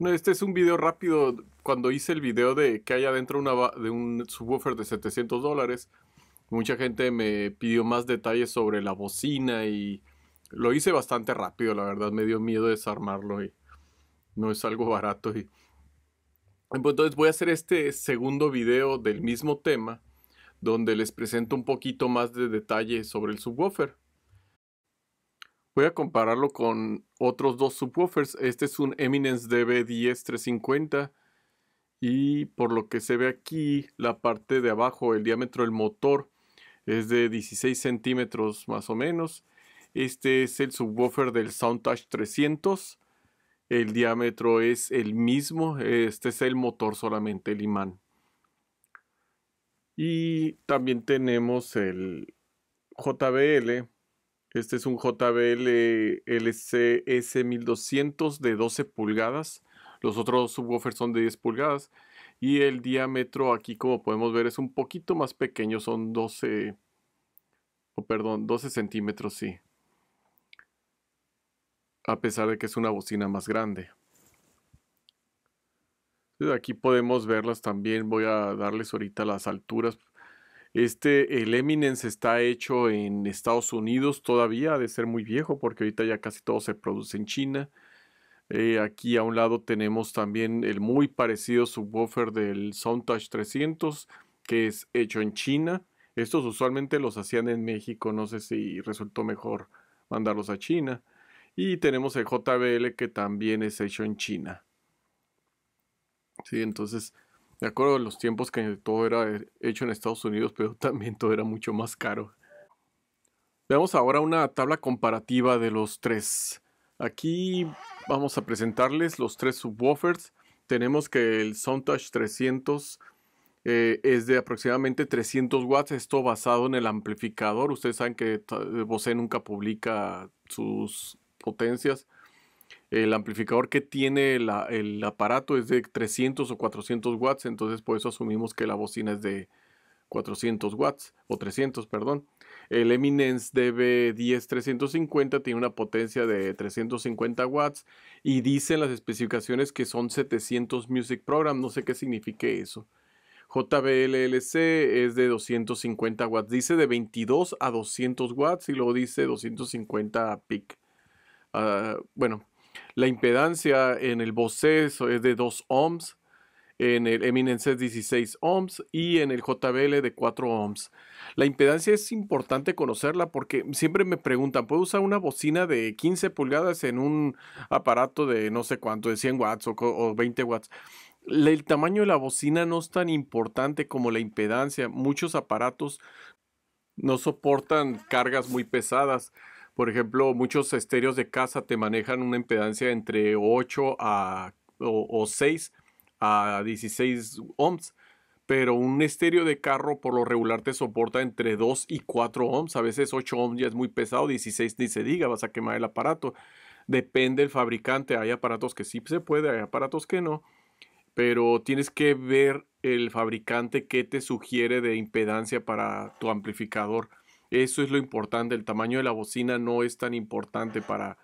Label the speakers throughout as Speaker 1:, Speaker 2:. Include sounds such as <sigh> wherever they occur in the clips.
Speaker 1: No, este es un video rápido. Cuando hice el video de que hay adentro de un subwoofer de 700 dólares, mucha gente me pidió más detalles sobre la bocina y lo hice bastante rápido, la verdad. Me dio miedo desarmarlo y no es algo barato. Y... Entonces voy a hacer este segundo video del mismo tema, donde les presento un poquito más de detalle sobre el subwoofer. Voy a compararlo con otros dos subwoofers. Este es un Eminence DB10350 y por lo que se ve aquí, la parte de abajo, el diámetro del motor es de 16 centímetros más o menos. Este es el subwoofer del Soundtouch 300. El diámetro es el mismo. Este es el motor solamente, el imán. Y también tenemos el JBL este es un JBL LCS 1200 de 12 pulgadas. Los otros subwoofers son de 10 pulgadas. Y el diámetro aquí, como podemos ver, es un poquito más pequeño. Son 12... perdón, 12 centímetros, sí. A pesar de que es una bocina más grande. Aquí podemos verlas también. Voy a darles ahorita las alturas este, el Eminence está hecho en Estados Unidos todavía, ha de ser muy viejo porque ahorita ya casi todo se produce en China. Eh, aquí a un lado tenemos también el muy parecido subwoofer del Soundtouch 300 que es hecho en China. Estos usualmente los hacían en México, no sé si resultó mejor mandarlos a China. Y tenemos el JBL que también es hecho en China. Sí, entonces de acuerdo a los tiempos que todo era hecho en Estados Unidos, pero <laughs> también todo era mucho más caro. Veamos ahora una tabla comparativa de los tres. Aquí vamos a presentarles los tres subwoofers. Tenemos que el Soundtouch eh, 300 es de aproximadamente 300 watts, esto basado en el amplificador. Ustedes saben que Bose nunca publica sus potencias el amplificador que tiene el aparato es de 300 o 400 watts, entonces por eso asumimos que la bocina es de 400 watts o 300, perdón. El Eminence db 350 tiene una potencia de 350 watts y dicen las especificaciones que son 700 Music Program, no sé qué signifique eso. JBLLC es de 250 watts, dice de 22 a 200 watts y luego dice 250 pic. Ah, bueno, la impedancia en el Bose es de 2 ohms, en el Eminence es 16 ohms y en el JBL de 4 ohms. La impedancia es importante conocerla porque siempre me preguntan, ¿puedo usar una bocina de 15 pulgadas en un aparato de no sé cuánto, de 100 watts o, o 20 watts? El tamaño de la bocina no es tan importante como la impedancia. Muchos aparatos no soportan cargas muy pesadas. Por ejemplo, muchos estéreos de casa te manejan una impedancia entre 8 a, o, 6 a 16 ohms, pero un estéreo de carro por lo regular te soporta entre 2 y 4 ohms. A veces 8 ohms ya es muy pesado, 16 ni se diga, vas a quemar el aparato. Depende del fabricante, hay aparatos que sí se puede, hay aparatos que no, pero tienes que ver el fabricante que te sugiere de impedancia para tu amplificador. Eso es lo importante, el tamaño de la bocina no es tan importante para,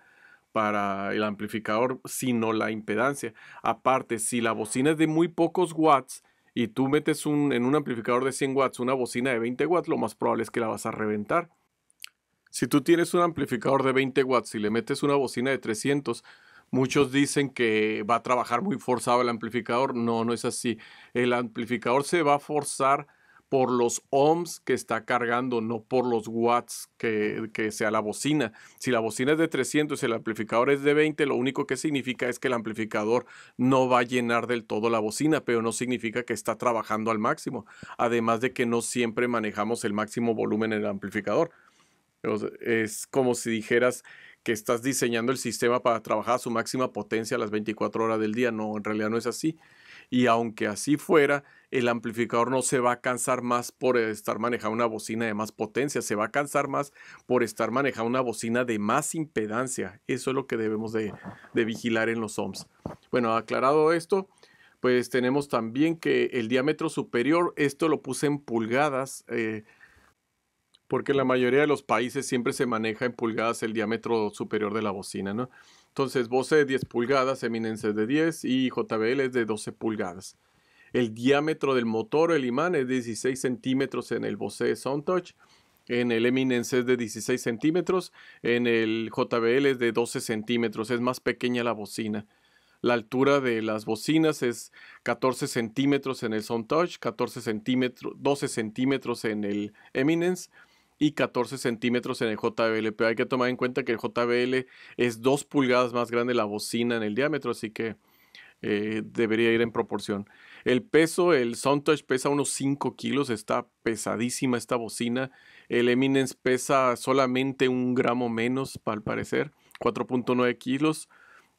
Speaker 1: para el amplificador, sino la impedancia. Aparte, si la bocina es de muy pocos watts y tú metes un, en un amplificador de 100 watts una bocina de 20 watts, lo más probable es que la vas a reventar. Si tú tienes un amplificador de 20 watts y le metes una bocina de 300, muchos dicen que va a trabajar muy forzado el amplificador. No, no es así. El amplificador se va a forzar por los ohms que está cargando, no por los watts que, sea la bocina. Si la bocina es de 300 y el amplificador es de 20, lo único que significa es que el amplificador no va a llenar del todo la bocina, pero no significa que está trabajando al máximo. Además de que no siempre manejamos el máximo volumen en el amplificador. Es como si dijeras que estás diseñando el sistema para trabajar a su máxima potencia a las 24 horas del día. No, en realidad no es así y aunque así fuera, el amplificador no se va a cansar más por estar manejando una bocina de más potencia, se va a cansar más por estar manejando una bocina de más impedancia. Eso es lo que debemos de, vigilar en los ohms. Bueno, aclarado esto, pues tenemos también que el diámetro superior, esto lo puse en pulgadas, eh, porque la mayoría de los países siempre se maneja en pulgadas el diámetro superior de la bocina, ¿no? Entonces, Bose 10 pulgadas, Eminence de 10 y JBL es de 12 pulgadas. El diámetro del motor, el imán, es 16 centímetros en el Bose SoundTouch. En el Eminence es de 16 centímetros. En el JBL es de 12 centímetros. Es más pequeña la bocina. La altura de las bocinas es 14 centímetros en el SoundTouch, centímetros, 12 centímetros en el Eminence y 14 centímetros en el JBL, pero hay que tomar en cuenta que el JBL es 2 pulgadas más grande la bocina en el diámetro, así que eh, debería ir en proporción. El peso, el Soundtouch pesa unos 5 kilos, está pesadísima esta bocina. El Eminence pesa solamente un gramo menos, al parecer, 4.9 kilos.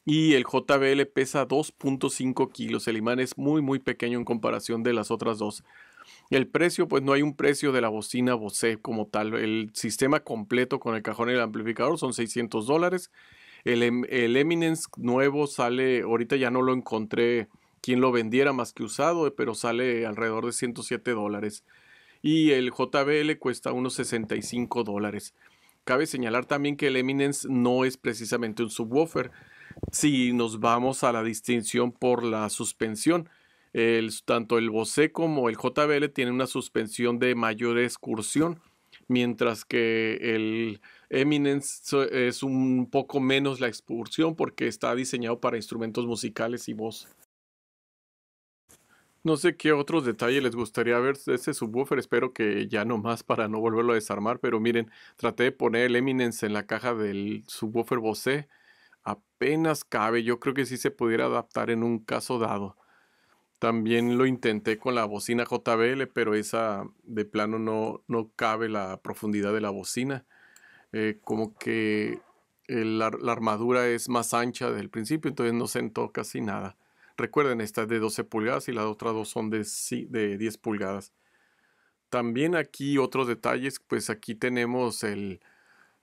Speaker 1: Y el JBL pesa 2.5 kilos. El imán es muy, muy pequeño en comparación de las otras dos. El precio, pues no hay un precio de la bocina Bose como tal. El sistema completo con el cajón y el amplificador son 600 dólares. El, em, el, Eminence nuevo sale, ahorita ya no lo encontré quien lo vendiera más que usado, pero sale alrededor de 107 dólares. Y el JBL cuesta unos 65 dólares. Cabe señalar también que el Eminence no es precisamente un subwoofer. Si nos vamos a la distinción por la suspensión, tanto el Bose como el JBL tienen una suspensión de mayor excursión, mientras que el Eminence es un poco menos la excursión porque está diseñado para instrumentos musicales y voz. No sé qué otros detalles les gustaría ver de este subwoofer, espero que ya no más para no volverlo a desarmar, pero miren, traté de poner el Eminence en la caja del subwoofer Bose, apenas cabe, yo creo que sí se pudiera adaptar en un caso dado. También lo intenté con la bocina JBL, pero esa de plano no, no cabe la profundidad de la bocina. Eh, como que la, armadura es más ancha del principio, entonces no sentó casi nada. Recuerden, esta es de 12 pulgadas y las otras dos son de, de 10 pulgadas. También aquí otros detalles, pues aquí tenemos el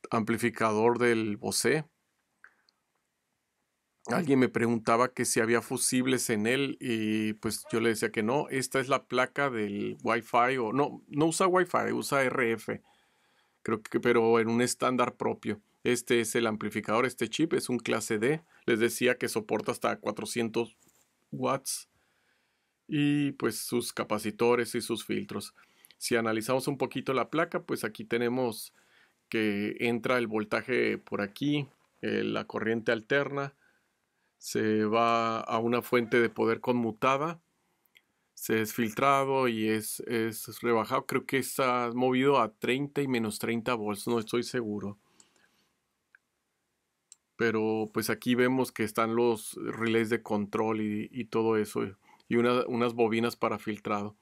Speaker 1: amplificador del Bose alguien me preguntaba que si había fusibles en él y pues yo le decía que no, esta es la placa del Wi-Fi o no, no usa Wi-Fi, usa RF, creo que pero en un estándar propio. Este es el amplificador, este chip es un clase D, les decía que soporta hasta 400 watts y pues sus capacitores y sus filtros. Si analizamos un poquito la placa, pues aquí tenemos que entra el voltaje por aquí, eh, la corriente alterna, se va a una fuente de poder conmutada, se es filtrado y es, es rebajado. Creo que está movido a 30 y menos 30 volts, no estoy seguro. Pero pues aquí vemos que están los relays de control y, todo eso. Eh, y unas bobinas para filtrado.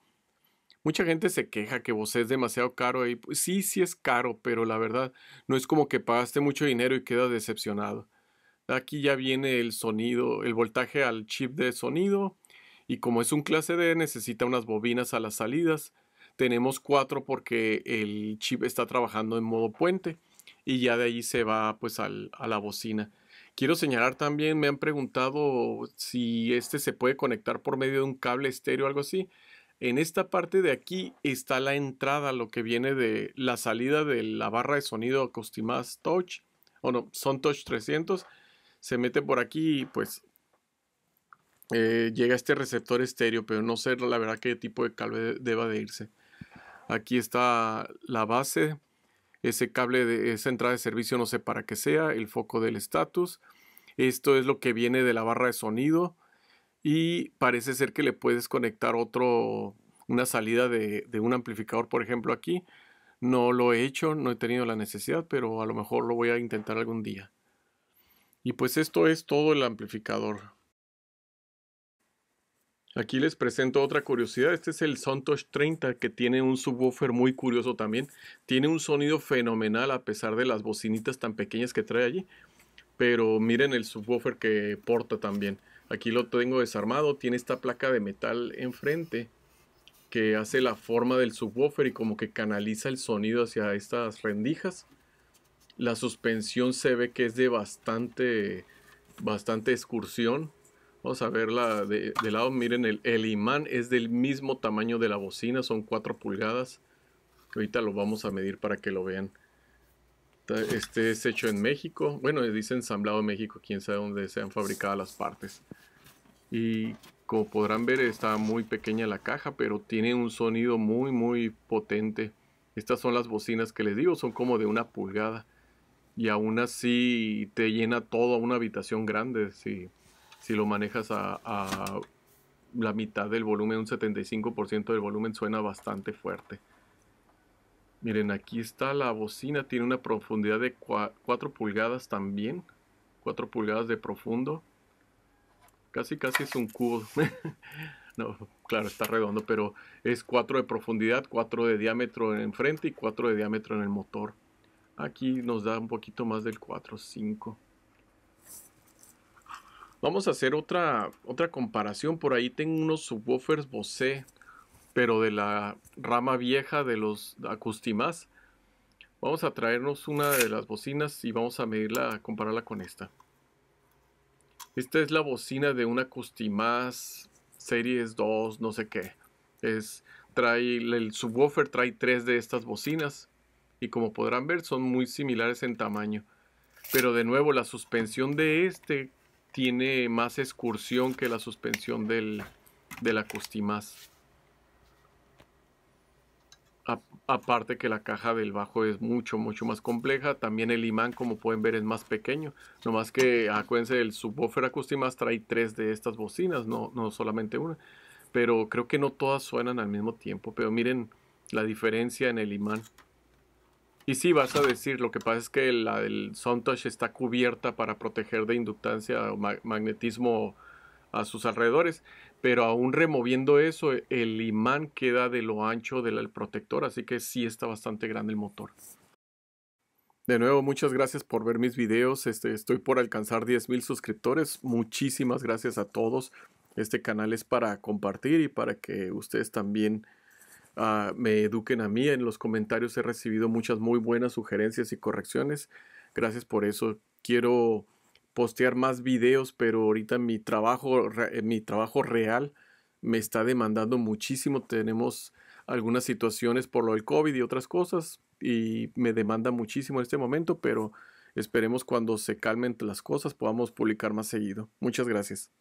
Speaker 1: Mucha gente se queja que vos es demasiado caro. Y, pues, sí, sí es caro, pero la verdad no es como que pagaste mucho dinero y quedas decepcionado. Aquí ya viene el sonido, el voltaje al chip de sonido. Y como es un clase D, necesita unas bobinas a las salidas. Tenemos cuatro porque el chip está trabajando en modo puente. Y ya de ahí se va pues a la bocina. Quiero señalar también, me han preguntado si este se puede conectar por medio de un cable estéreo o algo así. En esta parte de aquí está la entrada, lo que viene de la salida de la barra de sonido acoustimass Touch, o no, Son Touch 300, se mete por aquí y pues eh, llega este receptor estéreo, pero no sé la verdad qué tipo de cable deba de irse. Aquí está la base, ese cable de esa entrada de servicio no sé para qué sea, el foco del estatus. Esto es lo que viene de la barra de sonido y parece ser que le puedes conectar otro, una salida de un amplificador, por ejemplo, aquí. No lo he hecho, no he tenido la necesidad, pero a lo mejor lo voy a intentar algún día. Y pues esto es todo el amplificador. Aquí les presento otra curiosidad. Este es el Suntouch 30 que tiene un subwoofer muy curioso también. Tiene un sonido fenomenal a pesar de las bocinitas tan pequeñas que trae allí. Pero miren el subwoofer que porta también. Aquí lo tengo desarmado. Tiene esta placa de metal enfrente que hace la forma del subwoofer y como que canaliza el sonido hacia estas rendijas. La suspensión se ve que es de bastante, bastante excursión. Vamos a verla de, lado. Miren, el, el, imán es del mismo tamaño de la bocina, son 4 pulgadas. Ahorita lo vamos a medir para que lo vean. Este es hecho en México. Bueno, dice ensamblado en México, quién sabe dónde se han fabricado las partes. Y como podrán ver, está muy pequeña la caja, pero tiene un sonido muy, muy potente. Estas son las bocinas que les digo, son como de una pulgada y aún así te llena toda una habitación grande si, si lo manejas a, la mitad del volumen, un 75% del volumen suena bastante fuerte. Miren, aquí está la bocina, tiene una profundidad de 4 pulgadas también, 4 pulgadas de profundo. Casi, casi es un cubo. <laughs> no, claro, está redondo, pero es 4 de profundidad, 4 de diámetro en frente y 4 de diámetro en el motor. Aquí nos da un poquito más del 5. Vamos a hacer otra, otra comparación. Por ahí tengo unos subwoofers Bose, pero de la rama vieja de los Acoustimass. Vamos a traernos una de las bocinas y vamos a medirla, a compararla con esta. Esta es la bocina de un Acustimás Series 2, no sé qué. Es, trae, el subwoofer trae tres de estas bocinas y como podrán ver son muy similares en tamaño. Pero de nuevo la suspensión de este tiene más excursión que la suspensión del, de Aparte que la caja del bajo es mucho, mucho más compleja. También el imán, como pueden ver, es más pequeño. Nomás que, acuérdense, el subwoofer acustimás trae tres de estas bocinas, no, no solamente una. Pero creo que no todas suenan al mismo tiempo. Pero miren la diferencia en el imán. Y sí, vas a decir, lo que pasa es que la del Soundtouch está cubierta para proteger de inductancia o magnetismo a sus alrededores, pero aún removiendo eso, e-, el imán queda de lo ancho del protector, así que sí está bastante grande el motor. De nuevo, muchas gracias por ver mis videos, este, estoy por alcanzar 10.000 suscriptores, muchísimas gracias a todos. Este canal es para compartir y para que ustedes también Ah, me eduquen a mí. En los comentarios he recibido muchas muy buenas sugerencias y correcciones. Gracias por eso. Quiero postear más videos, pero ahorita mi trabajo, eh, mi trabajo real me está demandando muchísimo. Tenemos algunas situaciones por lo del COVID y otras cosas y me demanda muchísimo en este momento, pero esperemos cuando se calmen las cosas podamos publicar más seguido. Muchas gracias.